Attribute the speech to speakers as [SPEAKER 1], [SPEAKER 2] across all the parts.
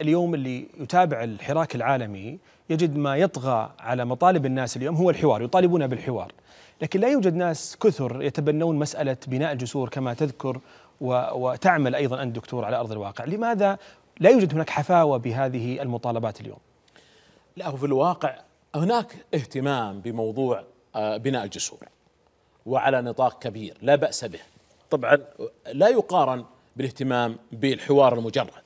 [SPEAKER 1] اليوم اللي يتابع الحراك العالمي يجد ما يطغى على مطالب الناس اليوم هو الحوار يطالبون بالحوار لكن لا يوجد ناس كثر يتبنون مسألة بناء الجسور كما تذكر وتعمل أيضا أنت دكتور على أرض الواقع لماذا لا يوجد هناك حفاوة بهذه المطالبات اليوم لا هو في الواقع هناك اهتمام
[SPEAKER 2] بموضوع آه، بناء الجسور وعلى نطاق كبير لا بأس به طبعا لا يقارن بالاهتمام بالحوار المجرد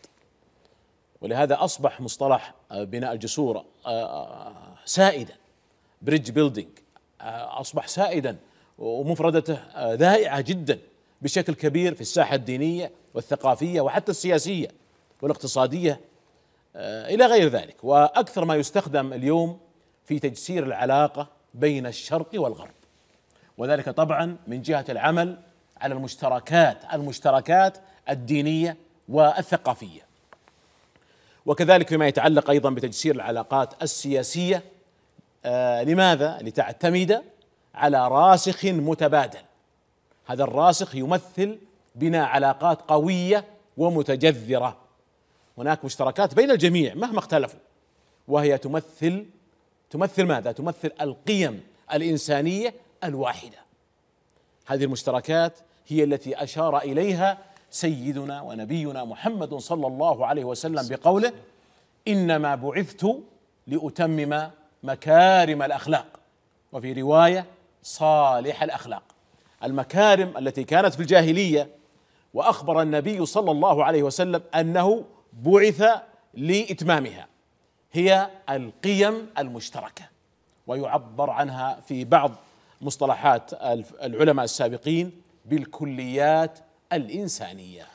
[SPEAKER 2] ولهذا أصبح مصطلح آه، بناء الجسور آه،
[SPEAKER 3] آه،
[SPEAKER 2] سائدا بريدج بيلدينج أصبح سائدا ومفردته ذائعة جدا بشكل كبير في الساحة الدينية والثقافية وحتى السياسية والاقتصادية إلى غير ذلك وأكثر ما يستخدم اليوم في تجسير العلاقة بين الشرق والغرب وذلك طبعا من جهة العمل على المشتركات المشتركات الدينية والثقافية وكذلك فيما يتعلق أيضا بتجسير العلاقات السياسية آه لماذا؟ لتعتمد على راسخ متبادل هذا الراسخ يمثل بناء علاقات قوية ومتجذرة هناك مشتركات بين الجميع مهما اختلفوا وهي تمثل تمثل ماذا؟ تمثل القيم الإنسانية الواحدة هذه المشتركات هي التي أشار إليها سيدنا ونبينا محمد صلى الله عليه وسلم بقوله انما بعثت لاتمم مكارم الاخلاق وفي روايه صالح الاخلاق المكارم التي كانت في الجاهليه واخبر النبي صلى الله عليه وسلم انه بعث لاتمامها هي القيم المشتركه ويعبر عنها في بعض مصطلحات العلماء السابقين بالكليات الإنسانية